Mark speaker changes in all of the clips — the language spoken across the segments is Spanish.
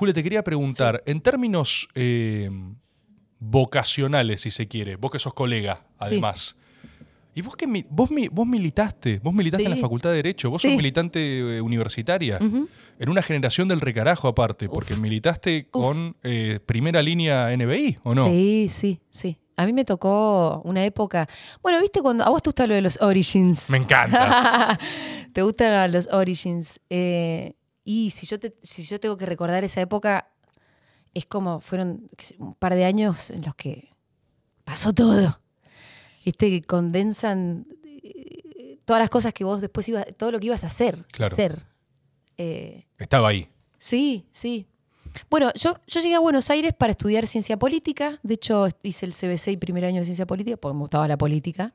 Speaker 1: Julio, te quería preguntar, en términos eh, vocacionales, si se quiere, vos que sos colega, además. Y vos que vos, militaste, vos militaste en la Facultad de Derecho, vos sos militante eh, universitaria,
Speaker 2: en
Speaker 1: una generación del recarajo aparte, porque militaste con eh, primera línea NBI, ¿o no?
Speaker 2: Sí, sí, sí. A mí me tocó una época. Bueno, viste cuando. A vos te gusta lo de los Origins. Me encanta. te gustan los Origins. Eh, y si yo, si yo tengo que recordar esa época, es como fueron un par de años en los que pasó todo. Viste que condensan eh, todas las cosas que vos después ibas, todo lo que ibas a hacer. Eh, Estaba ahí. Sí, sí. Bueno, yo, yo llegué a Buenos Aires para estudiar ciencia política. De hecho, hice el CBC y primer año de ciencia política porque me gustaba la política.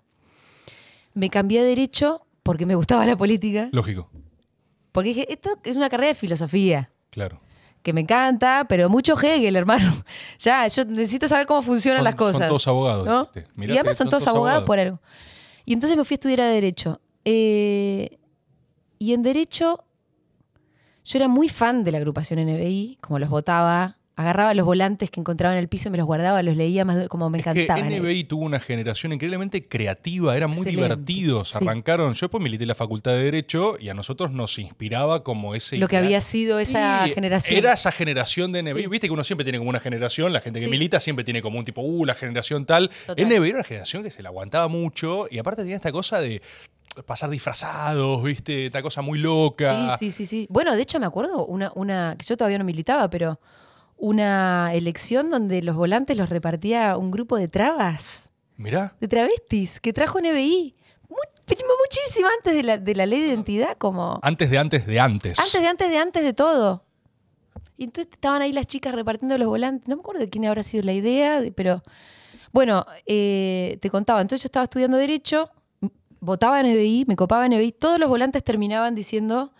Speaker 2: Me cambié a derecho porque me gustaba la política. Lógico. Porque dije, esto es una carrera de filosofía. Claro. Que me encanta, pero mucho Hegel, hermano. ya, yo necesito saber cómo funcionan las cosas. Son todos abogados. ¿no? y además son, todos, abogados, por algo. Y entonces me fui a estudiar a Derecho. Eh, y en Derecho, yo era muy fan de la agrupación NBI, como los votaba, agarraba los volantes que encontraba en el piso y me los guardaba, los leía más como me encantaba. Es que
Speaker 1: NBI tuvo una generación increíblemente creativa, eran muy divertidos, arrancaron. Yo pues milité en la Facultad de Derecho y a nosotros nos inspiraba como ese... Lo que había sido
Speaker 2: esa generación. Era esa
Speaker 1: generación de NBI, viste que uno siempre tiene como una generación, la gente que milita siempre tiene como un tipo, uh, la generación tal. Total. NBI era una generación que se la aguantaba mucho y aparte tenía esta cosa de pasar disfrazados, viste, esta cosa muy loca. Sí,
Speaker 2: sí, sí, sí. Bueno, de hecho me acuerdo una, una que yo todavía no militaba, pero una elección donde los volantes los repartía un grupo de trabas. Mirá. De travestis, que trajo NBI. E Muy, muchísimo antes de la, ley de identidad, como.
Speaker 1: Antes de antes de antes. Antes
Speaker 2: de antes de antes de todo. Y entonces estaban ahí las chicas repartiendo los volantes. No me acuerdo de quién habrá sido la idea, pero. Bueno, eh, te contaba, entonces yo estaba estudiando Derecho, votaba en EBI, me copaba en EBI, todos los volantes terminaban diciendo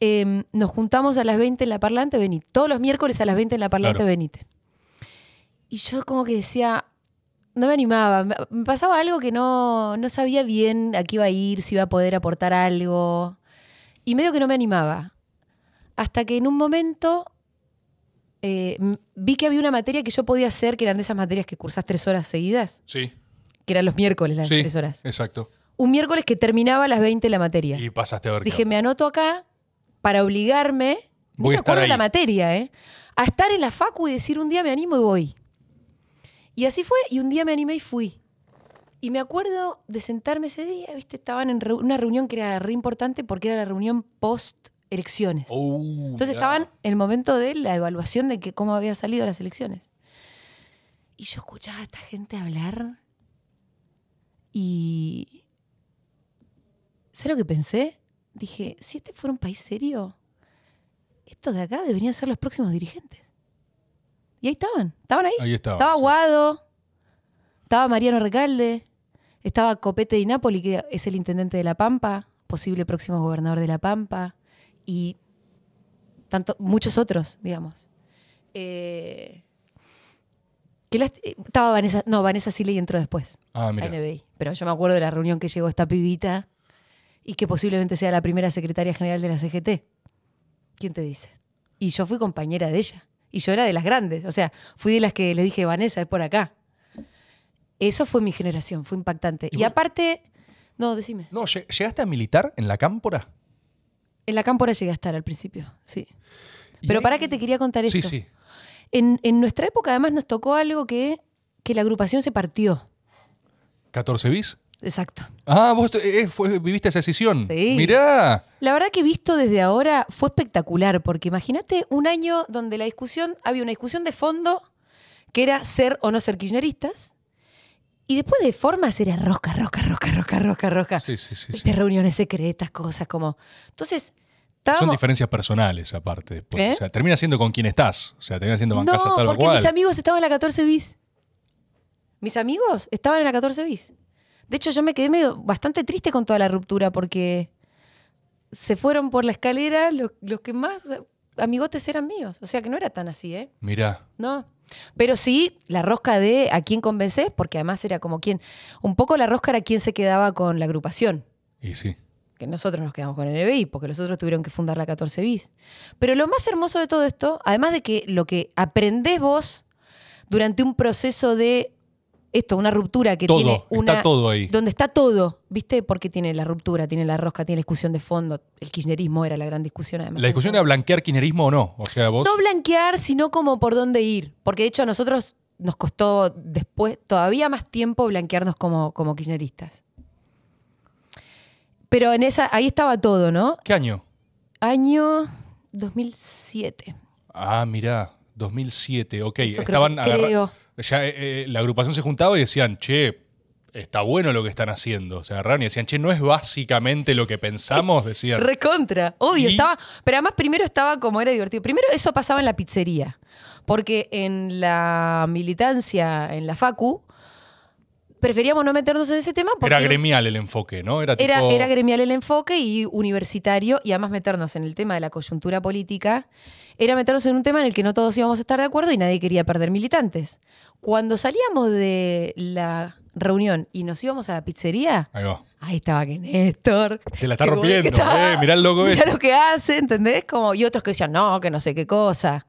Speaker 2: Em, nos juntamos a las 20 en la parlante, venite. Todos los miércoles a las 20 en la parlante, claro. Y yo como que decía, no me animaba, me pasaba algo que no, no sabía bien a qué iba a ir, si iba a poder aportar algo. Y medio que no me animaba. Hasta que en un momento eh, vi que había una materia que yo podía hacer, que eran de esas materias que cursás tres horas seguidas. Sí. Que eran los miércoles las tres
Speaker 1: horas. Exacto.
Speaker 2: Un miércoles que terminaba a las 20 la materia. Y
Speaker 1: pasaste a ver. Dije, me
Speaker 2: anoto acá, para obligarme, no me acuerdo de la materia, ¿eh? a estar en la facu y decir un día me animo y voy. Y así fue, y un día me animé y fui. Y me acuerdo de sentarme ese día, ¿viste? Estaban en una reunión que era re importante porque era la reunión post elecciones. Oh, Entonces estaban en el momento de la evaluación de cómo había salido las elecciones. Y yo escuchaba a esta gente hablar y ¿Sabes lo que pensé? dije, si este fuera un país serio, estos de acá deberían ser los próximos dirigentes. Y ahí estaban, estaban ahí. estaba Guado, estaba Mariano Recalde, estaba Copete Di Napoli, que es el intendente de La Pampa, posible próximo gobernador de La Pampa, y tanto, muchos otros, digamos. Eh, estaba Vanessa, no, Vanessa Siley entró después ah, Pero yo me acuerdo de la reunión que llegó esta pibita y que posiblemente sea la primera secretaria general de la CGT. ¿Quién te dice? Y yo fui compañera de ella. Y yo era de las grandes. O sea, fui de las que le dije, Vanessa, es por acá. Eso fue mi generación, fue impactante. Y, aparte, no, decime.
Speaker 1: No, ¿llegaste a militar en la cámpora?
Speaker 2: En la cámpora llegué a estar al principio, sí. Pero para qué te quería contar esto. Sí, sí. En, nuestra época, además, nos tocó algo que, que la agrupación se partió.
Speaker 1: ¿14 bis? Exacto. Ah, vos eh, viviste esa decisión. Sí. Mirá.
Speaker 2: La verdad que visto desde ahora fue espectacular, porque imagínate un año donde la discusión, había una discusión de fondo que era ser o no ser kirchneristas. Y después de formas era roca, roca, roca, roca, roca, roca. Sí, sí, sí. sí. Reuniones secretas, cosas como. Entonces, Son diferencias
Speaker 1: personales, aparte. Después. ¿Eh? O sea, termina siendo con quien estás. O sea, termina siendo no, porque mis
Speaker 2: amigos estaban en la 14 bis. Mis amigos estaban en la 14 bis. De hecho, yo me quedé medio, bastante triste con toda la ruptura porque se fueron por la escalera los, que más amigotes eran míos. O sea que no era tan así, ¿eh? Mirá. No. Pero sí, la rosca de a quién convencés, porque además era como quien. Un poco la rosca era quien se quedaba con la agrupación. Y sí. Que nosotros nos quedamos con el EBI, porque los otros tuvieron que fundar la 14 bis. Pero lo más hermoso de todo esto, además de que lo que aprendés vos durante un proceso de esto, una ruptura que tiene una. Está todo ahí. Donde está todo, ¿viste? por qué tiene la ruptura, tiene la rosca, tiene la discusión de fondo. El kirchnerismo era la gran discusión, además. La discusión
Speaker 1: era blanquear kirchnerismo o no. sea, No
Speaker 2: blanquear, sino como por dónde ir. Porque de hecho a nosotros nos costó después todavía más tiempo blanquearnos como, como kirchneristas. Pero en esa, ahí estaba todo, ¿no? ¿Qué año? Año 2007.
Speaker 1: Ah, mirá, 2007, ok. Estaban creo, ya eh, eh, la agrupación se juntaba y decían, che, está bueno lo que están haciendo. O sea, agarraron y decían, che, no es básicamente lo que pensamos, eh, decían.
Speaker 2: Recontra, obvio, estaba. Pero además primero estaba como era divertido. Primero eso pasaba en la pizzería. Porque en la militancia, en la Facu, preferíamos no meternos en ese tema porque... Era gremial
Speaker 1: el enfoque, ¿no? Era, era, gremial
Speaker 2: el enfoque y universitario, y además meternos en el tema de la coyuntura política, era meternos en un tema en el que no todos íbamos a estar de acuerdo y nadie quería perder militantes. Cuando salíamos de la reunión y nos íbamos a la pizzería, ahí, estaba que Néstor... Se la está rompiendo, eh, mirá este. lo que hace, ¿entendés? Como, y otros que decían, no, que no sé qué cosa.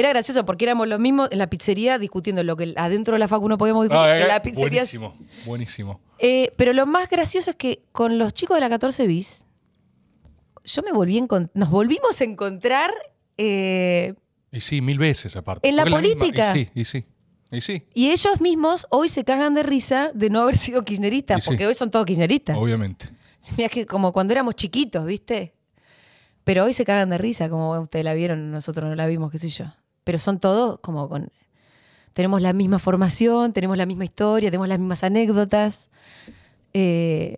Speaker 2: Era gracioso porque éramos los mismos en la pizzería discutiendo lo que adentro de la facu no podíamos discutir. la pizzería. Buenísimo, buenísimo. Eh, pero lo más gracioso es que con los chicos de la 14 bis, yo me volví nos volvimos a encontrar. Eh,
Speaker 1: y sí, mil veces aparte. En la política. y sí, y sí.
Speaker 2: Y ellos mismos hoy se cagan de risa de no haber sido kirchneristas, porque hoy son todos kirchneristas. Obviamente. Mira, que como cuando éramos chiquitos, ¿viste? Pero hoy se cagan de risa, como ustedes la vieron, nosotros no la vimos, qué sé yo pero son todos como con... Tenemos la misma formación, tenemos la misma historia, tenemos las mismas anécdotas. Eh,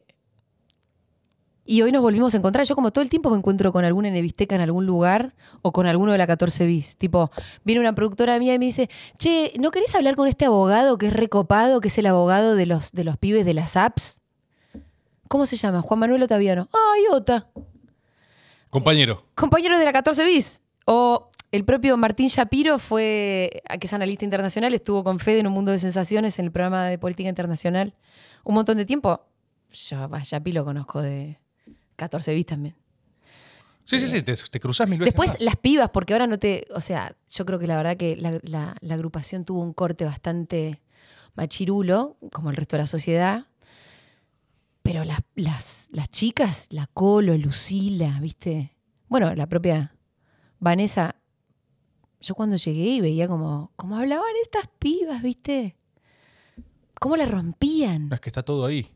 Speaker 2: y hoy nos volvimos a encontrar. Yo como todo el tiempo me encuentro con alguna nevisteca en algún lugar o con alguno de la 14 bis. Tipo, viene una productora mía y me dice, che, ¿no querés hablar con este abogado que es recopado, que es el abogado de los, de los pibes de las apps? ¿Cómo se llama? Juan Manuel Otaviano. ¡Ay, Ota!
Speaker 1: Compañero. Eh,
Speaker 2: compañero de la 14 bis. O el propio Martín Shapiro fue, ah, que es analista internacional, estuvo con Fede en un mundo de sensaciones en el programa de política internacional un montón de tiempo. Yo a Shapiro lo conozco de 14 vistas. también. Sí, sí, sí, eh, te, te cruzas mil veces. Después las pibas, porque ahora no te. O sea, yo creo que la verdad que la, agrupación tuvo un corte bastante machirulo, como el resto de la sociedad. Pero las, las chicas, la Colo, Lucila, ¿viste? Bueno, la propia Vanessa yo cuando llegué y veía como, como hablaban estas pibas, ¿viste? ¿Cómo la rompían?
Speaker 1: es que está todo ahí.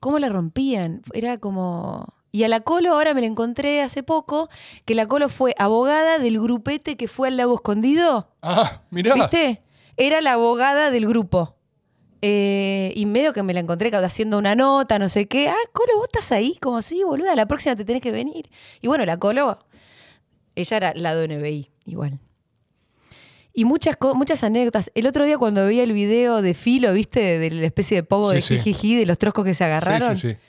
Speaker 2: ¿Cómo la rompían? Era como... Y a la Colo ahora me la encontré hace poco, que la Colo fue abogada del grupete que fue al lago escondido. Ah, mirá. ¿Viste? Era la abogada del grupo. Eh, y medio que me la encontré haciendo una nota, no sé qué. Ah, Colo, vos estás ahí, como así, boluda, la próxima te tenés que venir. Y bueno, la Colo, ella era la de igual. Y muchas, muchas anécdotas. El otro día cuando vi el video de Filo, ¿viste? De la especie de pogo de jijiji, de los troscos que se agarraron. Sí, sí, sí.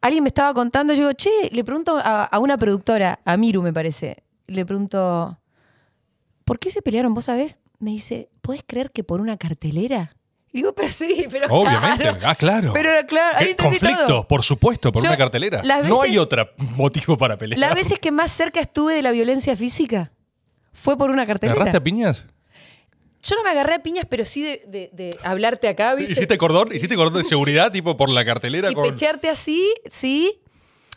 Speaker 2: Alguien me estaba contando, yo digo, che, le pregunto a, una productora, a Miru me parece, le pregunto, ¿por qué se pelearon? ¿Vos sabés? Me dice, ¿puedes creer que por una cartelera? digo, pero sí, pero Obviamente, claro.
Speaker 1: ah, claro. Pero claro, hay eh, Conflictos, por supuesto, por una cartelera. no hay otro motivo para pelear. Las veces
Speaker 2: que más cerca estuve de la violencia física fue por una cartelera. ¿Agarraste a piñas? Yo no me agarré a piñas, pero sí de, de, de hablarte acá, ¿viste? ¿Hiciste cordón?
Speaker 1: ¿Hiciste cordón de seguridad, tipo, por la cartelera? Y
Speaker 2: así, sí.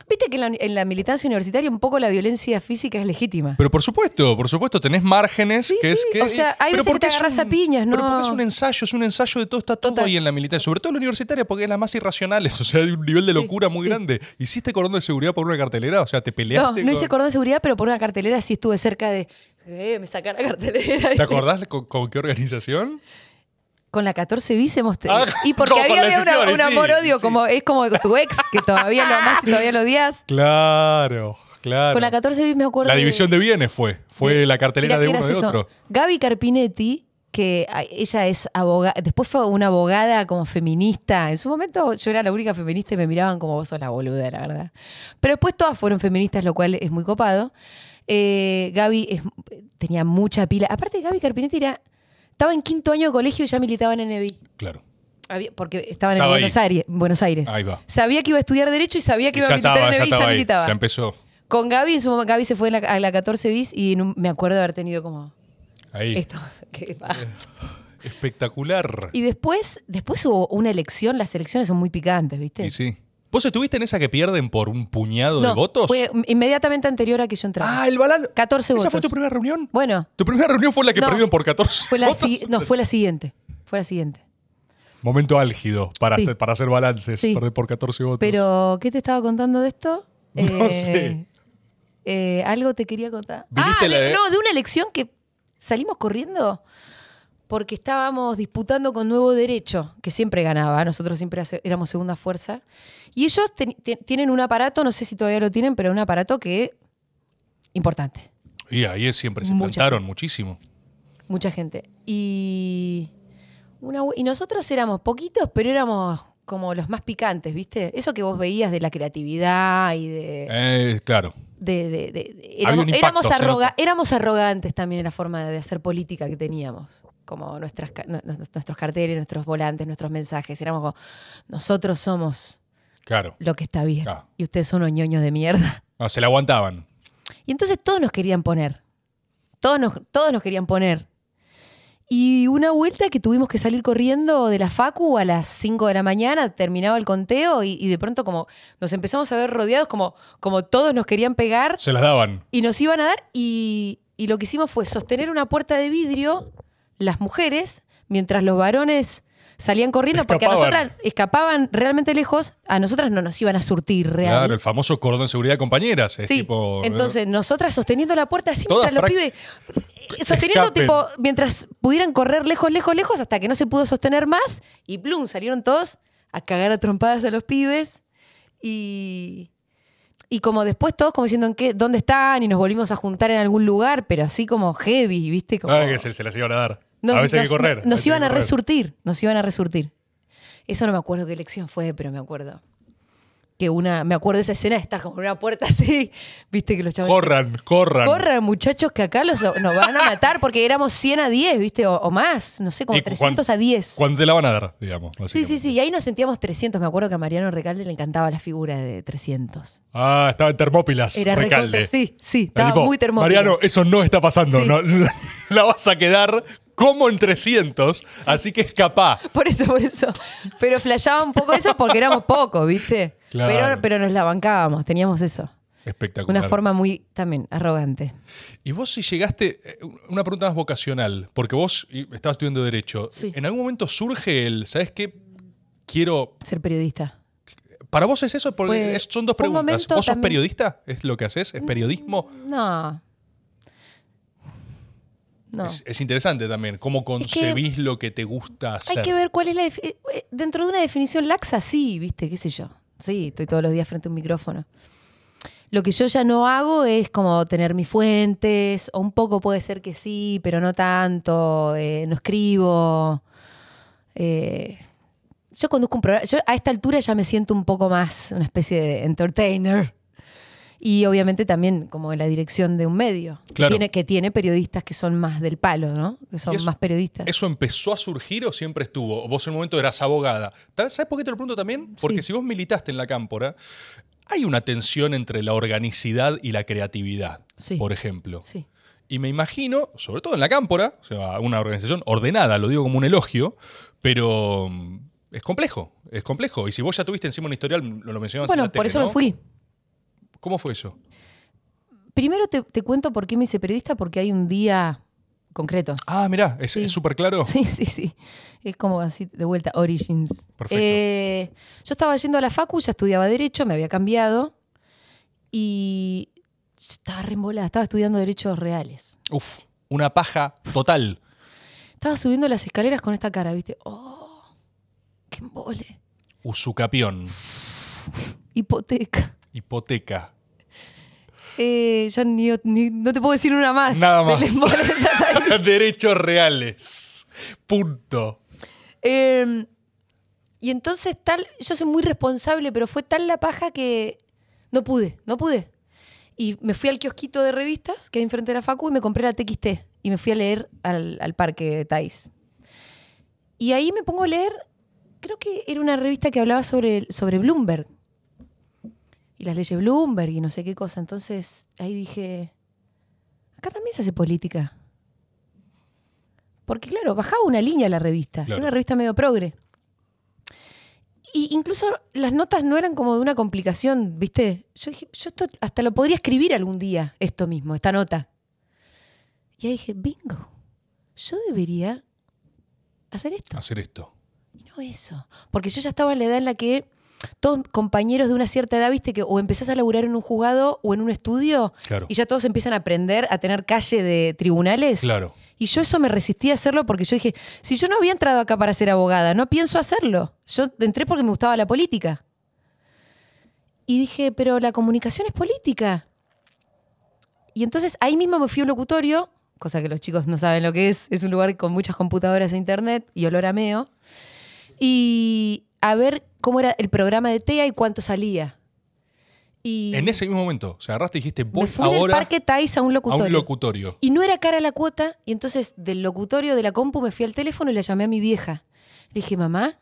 Speaker 2: Viste que en la, militancia universitaria un poco la violencia física es legítima.
Speaker 1: Pero por supuesto, por supuesto, tenés márgenes que es que. O sea, hay veces que te agarras a piñas, ¿no? Pero porque es un
Speaker 2: ensayo, es un ensayo de todo, está todo ahí
Speaker 1: en la militancia. Sobre todo en la universitaria, porque es la más irracional, o sea, hay un nivel de locura muy grande. ¿Hiciste cordón de seguridad por una cartelera? O sea, ¿te peleaste? No, no hice
Speaker 2: cordón de seguridad, pero por una cartelera sí estuve cerca de eh, me la cartelera. ¿Te
Speaker 1: acordás con, qué organización?
Speaker 2: con la 14 bis hemos ah, y porque había, una, un amor odio como es como tu ex que todavía lo amás y todavía lo odias
Speaker 1: claro claro con la
Speaker 2: 14 bis me acuerdo la división
Speaker 1: de, bienes fue fue la cartelera de uno de otro
Speaker 2: Gaby Carpinetti que ella es abogada, después fue una abogada como feminista. En su momento yo era la única feminista y me miraban como vos sos la boluda, la verdad. Pero después todas fueron feministas, lo cual es muy copado. Eh, Gaby tenía mucha pila. Aparte, Gaby Carpinetti era, estaba en quinto año de colegio y ya militaba en NBI. Claro. porque estaban estaba en Buenos Aires, Buenos Aires. Ahí va. Sabía que iba a estudiar Derecho y sabía que iba a militar en NBI y ya militaba. Ya empezó. Con Gaby, en su momento, Gaby se fue a la, 14 bis y me acuerdo de haber tenido como... Ahí. Esto, eh,
Speaker 1: Espectacular. Y
Speaker 2: después, después hubo una elección, las elecciones son muy picantes, ¿viste? Y
Speaker 1: sí. ¿Vos estuviste en esa que pierden por un puñado de votos? Fue
Speaker 2: inmediatamente anterior a que yo entrara. Ah, el balance. 14 votos. ¿Esa fue tu primera reunión? Bueno.
Speaker 1: ¿Tu primera reunión fue la que perdieron por 14 votos?
Speaker 2: no, fue la siguiente. Fue la siguiente.
Speaker 1: Momento álgido para, para hacer balances, perder por 14 votos.
Speaker 2: Pero, ¿qué te estaba contando de esto? No eh, sé. Eh, algo te quería contar. Ah, no, de una elección que salimos corriendo porque estábamos disputando con Nuevo Derecho, que siempre ganaba, nosotros siempre éramos segunda fuerza, y ellos tienen un aparato, no sé si todavía lo tienen, pero un aparato que importante.
Speaker 1: Y ahí siempre se Mucha muchísimo.
Speaker 2: Mucha gente. Y, y nosotros éramos poquitos, pero éramos como los más picantes, ¿viste? Eso que vos veías de la creatividad y de... Eh, claro de, éramos, arrogantes también en la forma de hacer política que teníamos, como nuestras, nuestros carteles, nuestros volantes, nuestros mensajes, éramos como, nosotros somos claro. lo que está bien y ustedes son unos ñoños de mierda.
Speaker 1: No, se la aguantaban.
Speaker 2: Y entonces todos nos querían poner, todos nos, todos nos querían poner y una vuelta que tuvimos que salir corriendo de la Facu a las 5 de la mañana, terminaba el conteo y, de pronto como nos empezamos a ver rodeados, como, como todos nos querían pegar. Se las daban. Y nos iban a dar y, y lo que hicimos fue sostener una puerta de vidrio, las mujeres, mientras los varones salían corriendo porque a nosotras escapaban realmente lejos, a nosotras no nos iban a surtir realmente. Claro,
Speaker 1: el famoso cordón de seguridad de compañeras. entonces
Speaker 2: nosotras sosteniendo la puerta así mientras los pibes...
Speaker 1: Eh, sosteniendo tipo,
Speaker 2: mientras pudieran correr lejos, lejos, lejos, hasta que no se pudo sostener más y plum, salieron todos a cagar a trompadas a los pibes y... Y como después todos como diciendo en qué, dónde están y nos volvimos a juntar en algún lugar, pero así como heavy, ¿viste? Como...
Speaker 1: Ah, que se las iban a dar nos, correr. Nos, iban a resurtir,
Speaker 2: nos iban a resurtir. Eso no me acuerdo qué elección fue, pero me acuerdo. Que una, me acuerdo esa escena de estar como en una puerta así, viste que los chavales. Corran, corran. Corran, muchachos, que acá los, nos van a matar porque éramos 100 a 10, viste, o, más, no sé, como 300 a 10.
Speaker 1: Cuando te la van a dar, digamos. Sí, sí,
Speaker 2: sí, y ahí nos sentíamos 300. Me acuerdo que a Mariano Recalde le encantaba la figura de 300.
Speaker 1: Ah, estaba en Termópilas. Era Recalde. sí,
Speaker 2: sí, estaba muy Termópilas. Mariano,
Speaker 1: eso no está pasando, no, la vas a quedar como en 300, así que es capaz.
Speaker 2: Por eso, por eso. Pero flasheaba un poco eso porque éramos pocos, ¿viste? Claro. Pero, pero nos la bancábamos, teníamos eso.
Speaker 1: Espectacular. Una forma
Speaker 2: muy también arrogante.
Speaker 1: Y vos si llegaste, eh, una pregunta más vocacional, porque vos estabas estudiando derecho, en algún momento surge el, ¿sabes qué? Quiero...
Speaker 2: Ser periodista.
Speaker 1: Para vos es eso, porque son dos preguntas. ¿Vos sos periodista? ¿Es lo que haces? ¿Es periodismo?
Speaker 2: No. Es,
Speaker 1: interesante también cómo concebís lo que te gusta hacer. Hay que ver
Speaker 2: cuál es la. Eh, dentro de una definición laxa, sí, viste, qué sé yo. Sí, estoy todos los días frente a un micrófono. Lo que yo ya no hago es como tener mis fuentes, o un poco puede ser que sí, pero no tanto. Eh, no escribo. Eh, yo conduzco un programa. Yo a esta altura ya me siento un poco más una especie de entertainer y obviamente también como la dirección de un medio, que, tiene, que tiene periodistas que son más del palo, ¿no? Que son más periodistas.
Speaker 1: ¿Eso empezó a surgir o siempre estuvo? Vos en un momento eras abogada. ¿Sabes por qué te lo pregunto también? Porque si vos militaste en la cámpora, hay una tensión entre la organicidad y la creatividad, por ejemplo. Sí. Y me imagino, sobre todo en la cámpora, o sea, una organización ordenada, lo digo como un elogio, pero mm, es complejo, es complejo. Y si vos ya tuviste encima un historial, lo mencionabas Bueno, en la por eso me fui. ¿Cómo fue eso?
Speaker 2: Primero te, cuento por qué me hice periodista, porque hay un día concreto. Ah, mirá, es súper claro. Sí, sí, sí. Es como así, de vuelta, Origins. Perfecto. Eh, yo estaba yendo a la Facu, ya estudiaba Derecho, me había cambiado y estaba reembolada, estaba estudiando Derechos Reales.
Speaker 1: Uf, una paja total.
Speaker 2: Estaba subiendo las escaleras con esta cara, ¿viste? ¡Oh! ¡Qué embole!
Speaker 1: Usucapión. Hipoteca. Hipoteca.
Speaker 2: Eh, ya no te puedo decir una más. Nada más.
Speaker 1: Derechos reales. Punto.
Speaker 2: Em, y entonces tal, yo soy muy responsable, pero fue tal la paja que no pude, no pude. Y me fui al kiosquito de revistas que hay enfrente de la Facu y me compré la TXT y me fui a leer al, parque de Thais. Y ahí me pongo a leer, creo que era una revista que hablaba sobre, sobre Bloomberg y las leyes Bloomberg y no sé qué cosa. Entonces ahí dije, acá también se hace política. Porque claro, bajaba una línea la revista, era una revista medio progre. Y incluso las notas no eran como de una complicación, ¿viste? Yo dije, yo esto hasta lo podría escribir algún día, esto mismo, esta nota. Y ahí dije, bingo, yo debería hacer esto. Hacer esto. Y no eso. Porque yo ya estaba en la edad en la que todos compañeros de una cierta edad, viste, que o empezás a laburar en un juzgado o en un estudio y ya todos empiezan a aprender a tener calle de tribunales. Claro. Y yo eso me resistí a hacerlo porque yo dije, si yo no había entrado acá para ser abogada, no pienso hacerlo. Yo entré porque me gustaba la política. Y dije, pero la comunicación es política. Y entonces ahí mismo me fui a un locutorio, cosa que los chicos no saben lo que es, es un lugar con muchas computadoras e internet y olor a meo. Y a ver cómo era el programa de TEA y cuánto salía. Y
Speaker 1: en ese mismo momento, se agarraste y dijiste, voy ahora Parque
Speaker 2: Tais a un, locutorio.
Speaker 1: locutorio.
Speaker 2: Y no era cara la cuota, y entonces del locutorio de la compu me fui al teléfono y le llamé a mi vieja. Le dije, mamá,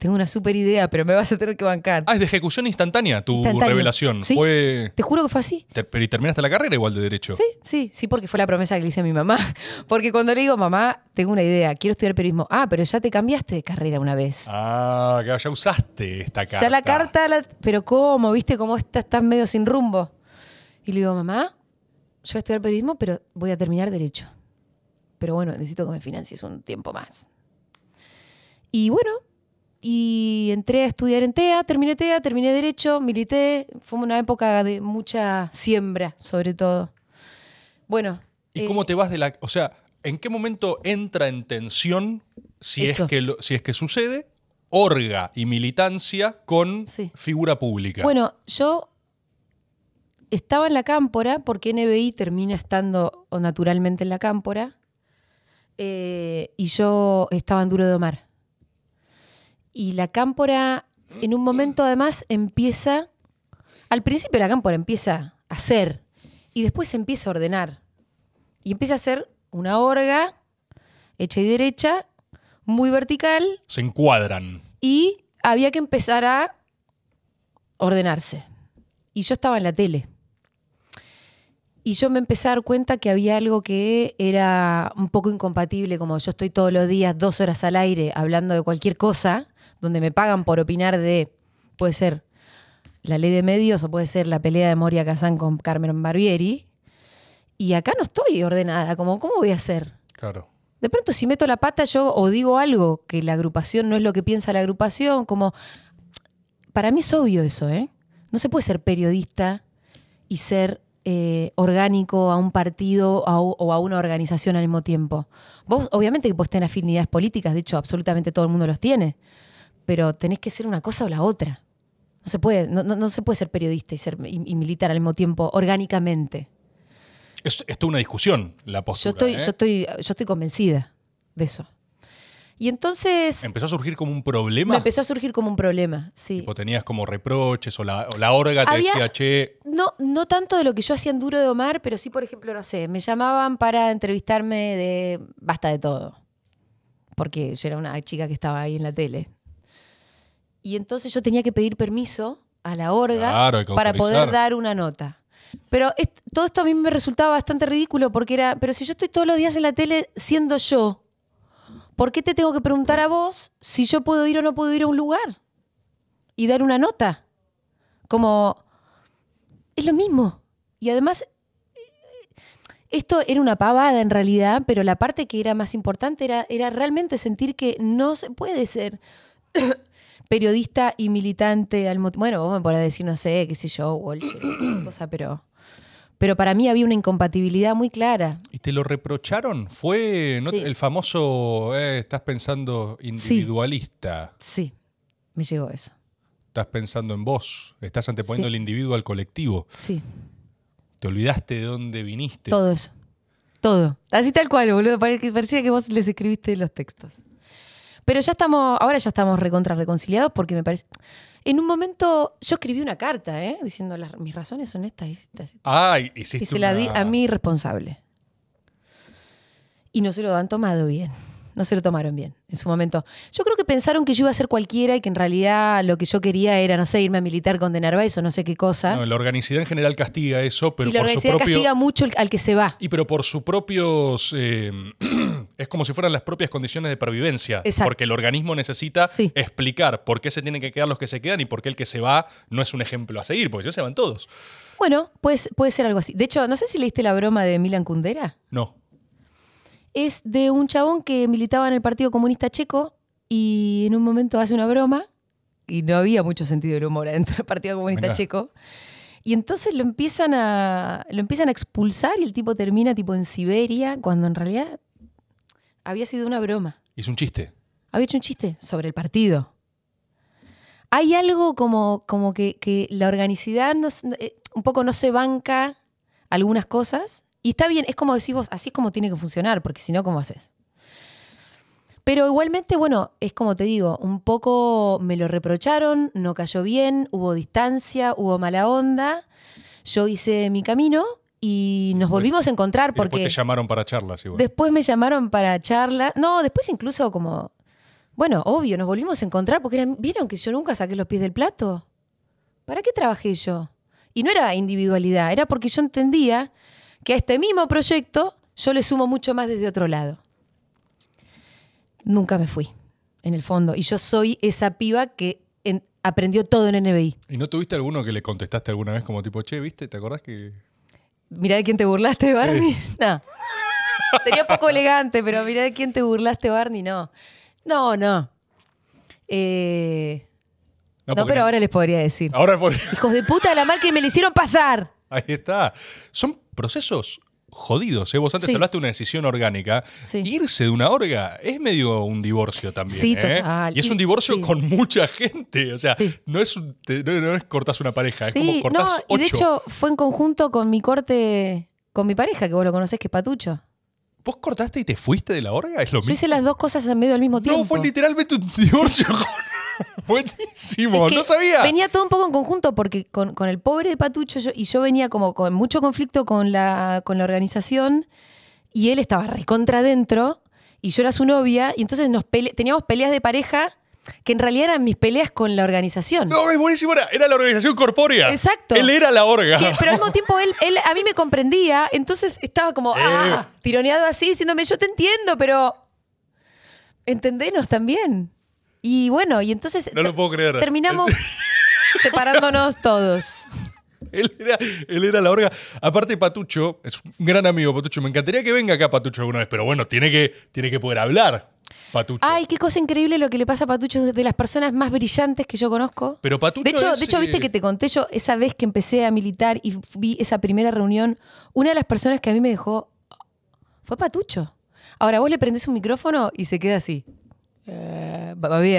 Speaker 2: tengo una super idea, pero me vas a tener que bancar. Ah, es de
Speaker 1: ejecución instantánea tu revelación. Te
Speaker 2: juro que fue así.
Speaker 1: pero y terminaste la carrera igual de derecho. Sí,
Speaker 2: sí, sí, porque fue la promesa que le hice a mi mamá. Porque cuando le digo, mamá, tengo una idea, quiero estudiar periodismo. Ah, pero ya te cambiaste de carrera una vez.
Speaker 1: Ah, ya usaste esta carta. Ya la carta,
Speaker 2: pero ¿cómo? ¿Viste cómo estás tan medio sin rumbo? Y le digo, mamá, yo voy a estudiar periodismo, pero voy a terminar derecho. Pero bueno, necesito que me financies un tiempo más. Y bueno, y entré a estudiar en TEA, terminé TEA, terminé Derecho, milité. Fue una época de mucha siembra, sobre todo. Bueno.
Speaker 1: ¿Y cómo eh, te vas de la.? O sea, ¿en qué momento entra en tensión, si, es que, si es que sucede, orga y militancia con figura pública? Bueno,
Speaker 2: yo estaba en la cámpora, porque NBI termina estando naturalmente en la cámpora, eh, y yo estaba en Duro de Omar. Y la cámpora, en un momento además, empieza. Al principio la cámpora empieza a hacer y después empieza a ordenar. Y empieza a ser una orga hecha y derecha, muy vertical.
Speaker 1: Se encuadran.
Speaker 2: Y había que empezar a ordenarse. Y yo estaba en la tele. Y yo me empecé a dar cuenta que había algo que era un poco incompatible, como yo estoy todos los días dos horas al aire hablando de cualquier cosa, donde me pagan por opinar de, puede ser la ley de medios o puede ser la pelea de Moria Kazán con Carmen Barbieri. Y acá no estoy ordenada, como, ¿cómo voy a hacer? Claro. De pronto, si meto la pata yo o digo algo que la agrupación no es lo que piensa la agrupación, como. Para mí es obvio eso, ¿eh? No se puede ser periodista y ser eh, orgánico a un partido o a una organización al mismo tiempo. Vos, obviamente, que vos tenés afinidades políticas, de hecho, absolutamente todo el mundo los tiene pero tenés que ser una cosa o la otra. No se puede, no, se puede ser periodista y, ser, militar al mismo tiempo, orgánicamente.
Speaker 1: Es, toda una discusión la postura. Yo estoy, ¿eh? yo
Speaker 2: estoy, yo estoy convencida de eso. Y entonces. ¿Empezó
Speaker 1: a surgir como un problema? empezó
Speaker 2: a surgir como un problema, sí.
Speaker 1: Tipo, tenías como reproches o la, la orga te decía, che.
Speaker 2: No, no tanto de lo que yo hacía en Duro de Omar, pero sí, por ejemplo, no sé, me llamaban para entrevistarme de Basta de todo. Porque yo era una chica que estaba ahí en la tele. Y entonces yo tenía que pedir permiso a la orga para poder dar una nota. Pero todo esto a mí me resultaba bastante ridículo porque era, pero si yo estoy todos los días en la tele siendo yo, ¿por qué te tengo que preguntar a vos si yo puedo ir o no puedo ir a un lugar y dar una nota? Como, es lo mismo. Y además, esto era una pavada en realidad, pero la parte que era más importante era, era realmente sentir que no se puede ser periodista y militante al Bueno, vos me podrás decir, no sé, qué sé yo, cosa, pero. Pero para mí había una incompatibilidad muy clara.
Speaker 1: ¿Y te lo reprocharon? Fue el famoso, eh, estás pensando individualista. Sí. me llegó eso. Estás pensando en vos, estás anteponiendo el individuo al colectivo. Sí. Te olvidaste de dónde viniste. Todo
Speaker 2: eso. Todo. Así tal cual, boludo. parecía que vos les escribiste los textos. Pero ya estamos, ahora ya estamos recontra reconciliados porque me parece. En un momento yo escribí una carta, ¿eh? Diciendo las, mis razones son estas. Y ah, Y se la di a mi responsable. Y no se lo han tomado bien no se lo tomaron bien en su momento. Yo creo que pensaron que yo iba a ser cualquiera y que en realidad lo que yo quería era, no sé, irme a militar con De o no sé qué cosa.
Speaker 1: No, la organicidad en general castiga eso, pero y la por castiga
Speaker 2: mucho al que se va.
Speaker 1: Y pero por sus propios... Eh, es como si fueran las propias condiciones de pervivencia. Exacto. Porque el organismo necesita explicar por qué se tienen que quedar los que se quedan y por qué el que se va no es un ejemplo a seguir, porque ya se van todos.
Speaker 2: Bueno, puede, puede ser algo así. De hecho, no sé si leíste la broma de Milan Kundera. No es de un chabón que militaba en el Partido Comunista Checo y en un momento hace una broma, y no había mucho sentido del humor dentro del Partido Comunista Checo. Y entonces lo empiezan, a, lo empiezan a expulsar y el tipo termina tipo en Siberia, cuando en realidad había sido una broma. Es un chiste. Había hecho un chiste sobre el partido. Hay algo como, que, la organicidad eh, un poco no se banca algunas cosas y está bien, es como decís vos, así es como tiene que funcionar, porque si no, ¿cómo haces? Pero igualmente, bueno, es como te digo, un poco me lo reprocharon, no cayó bien, hubo distancia, hubo mala onda. Yo hice mi camino y nos volvimos a encontrar porque. después te
Speaker 1: llamaron para charlas, igual.
Speaker 2: Después me llamaron para charlas. No, después incluso como. Bueno, obvio, nos volvimos a encontrar porque vieron que yo nunca saqué los pies del plato. ¿Para qué trabajé yo? Y no era individualidad, era porque yo entendía que a este mismo proyecto yo le sumo mucho más desde otro lado. Nunca me fui, en el fondo. Y yo soy esa piba que aprendió todo en NBI.
Speaker 1: ¿Y no tuviste alguno que le contestaste alguna vez como tipo, che, viste, ¿te acordás que...?
Speaker 2: Mirá de quién te burlaste, Barney. No. Sería poco elegante, pero mirá de quién te burlaste, Barney. No. No, no. Eh, no, pero ahora les podría decir. Ahora Hijos de puta la mal que me le hicieron pasar.
Speaker 1: Ahí está. Son procesos jodidos. ¿eh? Vos antes hablaste de una decisión orgánica. Irse de una orga es medio un divorcio también. Sí, ¿eh? Y es un divorcio con mucha gente. O sea, no, es no, es cortas una pareja, es como cortas no, Y de hecho
Speaker 2: fue en conjunto con mi corte, con mi pareja, que vos lo conocés, que es Patucho. ¿Vos cortaste
Speaker 1: y te fuiste de la orga? Es lo mismo. Yo hice
Speaker 2: las dos cosas en medio al mismo tiempo. No, fue
Speaker 1: literalmente un divorcio con Buenísimo, no sabía.
Speaker 2: Venía todo un poco en conjunto porque con, el pobre de Patucho y yo venía como con mucho conflicto con la, con la organización y él estaba recontra dentro y yo era su novia y entonces nos teníamos peleas de pareja que en realidad eran mis peleas con la organización. No,
Speaker 1: es buenísimo, era, era la organización corpórea. Exacto. Él era la orga. pero al
Speaker 2: mismo tiempo él, él, a mí me comprendía, entonces estaba como eh. ah, tironeado así, diciéndome, yo te entiendo, pero Entendenos también. Y bueno, y entonces. Terminamos separándonos todos.
Speaker 1: Él era, la orga. Aparte, Patucho, es un gran amigo, Patucho. Me encantaría que venga acá Patucho alguna vez, pero bueno, tiene que, tiene que poder hablar. Patucho.
Speaker 2: Ay, qué cosa increíble lo que le pasa a Patucho, de las personas más brillantes que yo conozco.
Speaker 1: Pero Patucho. De hecho, de hecho viste eh, que
Speaker 2: te conté yo esa vez que empecé a militar y vi esa primera reunión. Una de las personas que a mí me dejó fue Patucho. Ahora vos le prendés un micrófono y se queda así. Eh,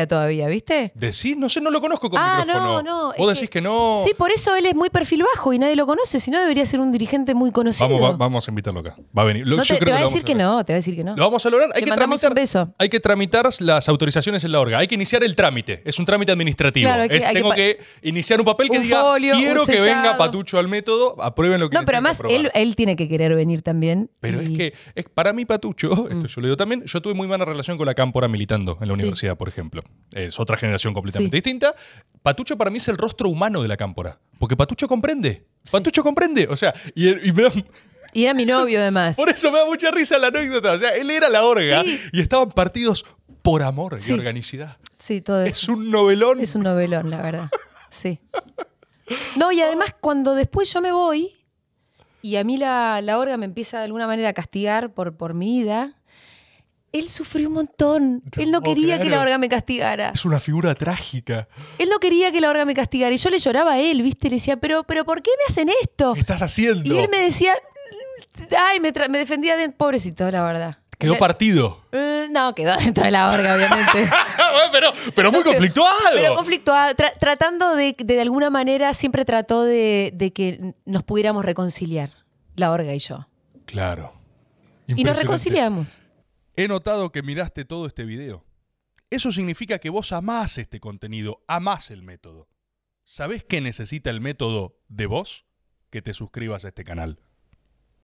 Speaker 2: todavía, ¿viste? Decís, no sé, no lo conozco con ah, micrófono. No, no. Vos decís que, no. Sí, por eso él es muy perfil bajo y nadie lo conoce, si no debería ser un dirigente muy conocido.
Speaker 1: Vamos, a invitarlo acá. Va a venir. no, te, va a decir
Speaker 2: que no, te va a decir que no. Lo vamos a lograr. Hay, que tramitar,
Speaker 1: hay que tramitar las autorizaciones en la orga. Hay que iniciar el trámite. Es un trámite administrativo. tengo que, iniciar un papel que diga quiero que venga Patucho al método, aprueben lo que No, pero además
Speaker 2: él, tiene que querer venir también.
Speaker 1: Pero es que es, para mí, Patucho, mm. yo lo digo también, yo tuve muy buena relación con la cámpora militando en la universidad, por ejemplo. Es otra generación completamente distinta. Patucho para mí es el rostro humano de la cámpora. Porque Patucho comprende. Patucho comprende. O sea, y, me
Speaker 2: y era mi novio, además. Por
Speaker 1: eso me da mucha risa la anécdota. O sea, él era la orga y estaban partidos por amor y organicidad.
Speaker 2: Sí, todo eso. Es un novelón. Es un novelón, la verdad. Sí. No, y además, cuando después yo me voy y a mí la, la orga me empieza de alguna manera a castigar por, por mi ida, él sufrió un montón. él no quería que la orga me castigara. Es
Speaker 1: una figura trágica.
Speaker 2: Él no quería que la orga me castigara. Y yo le lloraba a él, ¿viste? Le decía, pero, pero ¿por qué me hacen esto? ¿Qué estás
Speaker 1: haciendo? Y él me
Speaker 2: decía, ay, me, defendía de pobrecito, la verdad. Quedó
Speaker 1: partido.
Speaker 2: Eh, no, quedó dentro de la orga,
Speaker 1: obviamente. pero, muy conflictuado. Pero
Speaker 2: conflictuado. tratando de, de, alguna manera, siempre trató de, de que nos pudiéramos reconciliar, la orga y yo.
Speaker 1: Claro. Y nos reconciliamos. He notado que miraste todo este video. Eso significa que vos amás este contenido, amás el método. ¿Sabés qué necesita el método de vos? Que te suscribas a este canal.